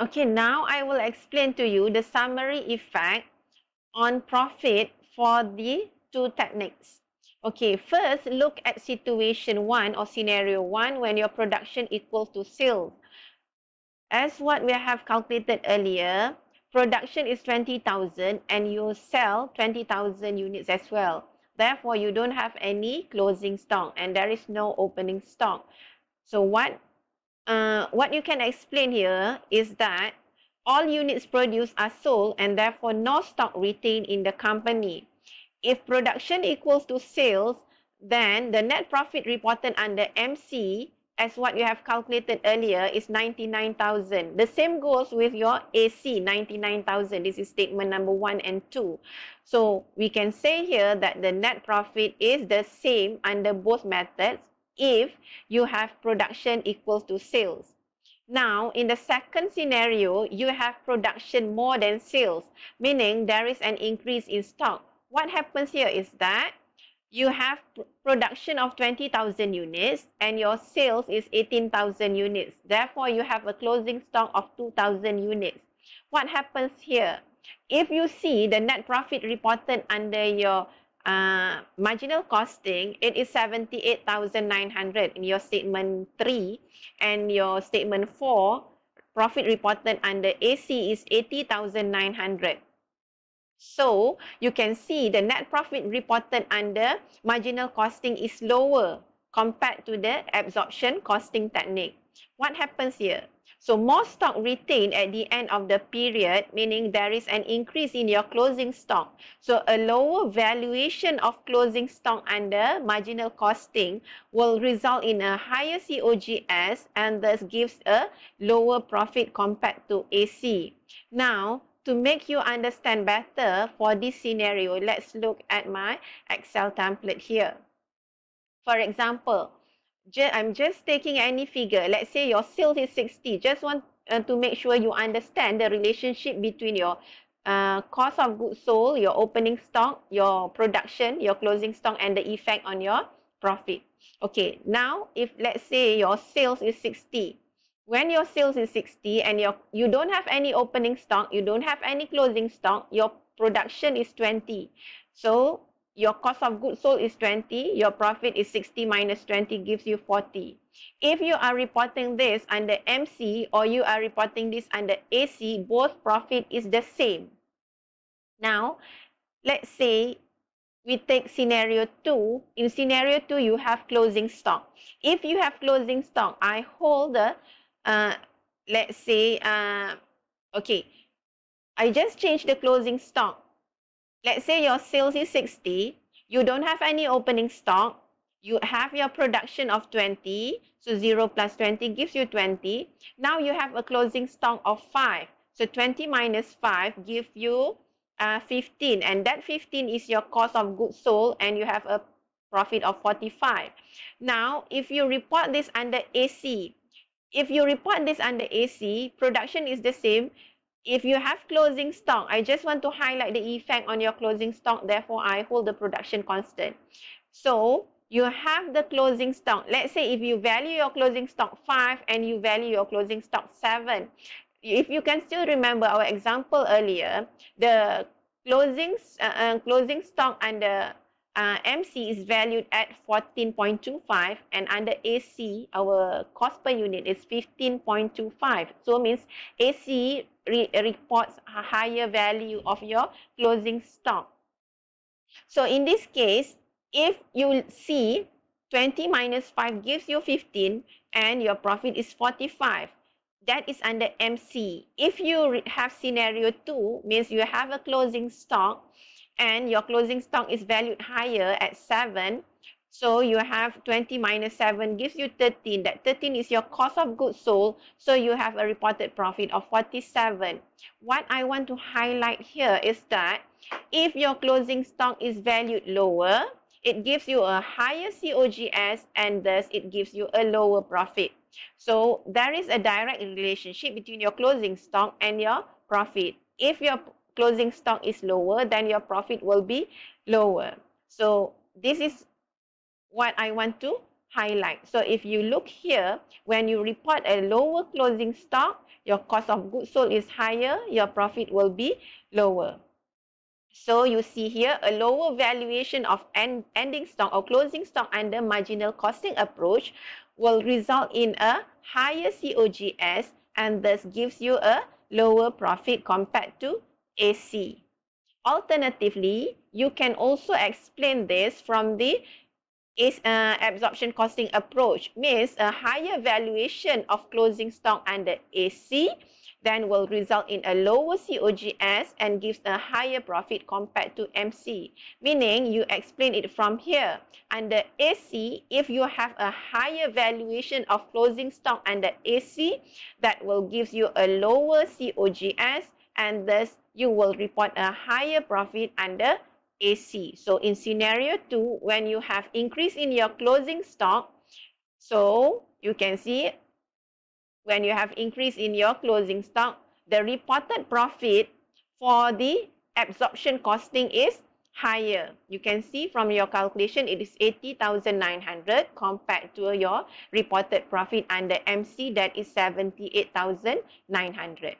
Okay, now I will explain to you the summary effect on profit for the two techniques. Okay, first, look at situation 1 or scenario 1 when your production equal to sales. As what we have calculated earlier, production is 20,000 and you sell 20,000 units as well. Therefore, you don't have any closing stock and there is no opening stock. So what uh, what you can explain here is that all units produced are sold and therefore no stock retained in the company. If production equals to sales, then the net profit reported under MC as what you have calculated earlier is 99,000. The same goes with your AC, 99,000. This is statement number one and two. So we can say here that the net profit is the same under both methods if you have production equal to sales. Now, in the second scenario, you have production more than sales, meaning there is an increase in stock. What happens here is that you have production of 20,000 units and your sales is 18,000 units. Therefore, you have a closing stock of 2,000 units. What happens here? If you see the net profit reported under your uh, marginal costing, it is 78,900 in your statement 3 and your statement 4, profit reported under AC is 80,900. So, you can see the net profit reported under marginal costing is lower compared to the absorption costing technique. What happens here? So more stock retained at the end of the period, meaning there is an increase in your closing stock. So a lower valuation of closing stock under marginal costing will result in a higher COGS and thus gives a lower profit compared to AC. Now, to make you understand better for this scenario, let's look at my Excel template here. For example, I'm just taking any figure. Let's say your sales is 60. Just want uh, to make sure you understand the relationship between your uh, cost of goods sold, your opening stock, your production, your closing stock and the effect on your profit. Okay, now if let's say your sales is 60, when your sales is 60 and your, you don't have any opening stock, you don't have any closing stock, your production is 20. So your cost of goods sold is 20, your profit is 60 minus 20 gives you 40. If you are reporting this under MC or you are reporting this under AC, both profit is the same. Now, let's say we take scenario 2. In scenario 2, you have closing stock. If you have closing stock, I hold the, uh, uh, let's say, uh, okay, I just change the closing stock let's say your sales is 60 you don't have any opening stock you have your production of 20 so 0 plus 20 gives you 20 now you have a closing stock of 5 so 20 minus 5 gives you uh, 15 and that 15 is your cost of goods sold and you have a profit of 45 now if you report this under AC if you report this under AC production is the same if you have closing stock, I just want to highlight the effect on your closing stock. Therefore, I hold the production constant. So, you have the closing stock. Let's say if you value your closing stock 5 and you value your closing stock 7. If you can still remember our example earlier, the closing, uh, uh, closing stock under uh, MC is valued at 14.25 and under AC, our cost per unit is 15.25. So means AC re reports a higher value of your closing stock. So in this case, if you see 20 minus 5 gives you 15 and your profit is 45 that is under MC. If you have scenario 2, means you have a closing stock and your closing stock is valued higher at 7, so you have 20 minus 7 gives you 13. That 13 is your cost of goods sold. So you have a reported profit of 47. What I want to highlight here is that if your closing stock is valued lower, it gives you a higher COGS and thus it gives you a lower profit. So there is a direct relationship between your closing stock and your profit. If your closing stock is lower, then your profit will be lower. So this is what I want to highlight. So if you look here, when you report a lower closing stock, your cost of goods sold is higher, your profit will be lower. So you see here a lower valuation of end, ending stock or closing stock under marginal costing approach will result in a higher COGS and thus gives you a lower profit compared to AC. Alternatively, you can also explain this from the is uh, absorption costing approach means a higher valuation of closing stock under AC then will result in a lower COGS and gives a higher profit compared to MC. Meaning, you explain it from here. Under AC, if you have a higher valuation of closing stock under AC, that will give you a lower COGS and thus you will report a higher profit under AC. So in scenario 2, when you have increase in your closing stock, so you can see when you have increase in your closing stock, the reported profit for the absorption costing is higher. You can see from your calculation, it is 80,900 compared to your reported profit under MC that is 78,900.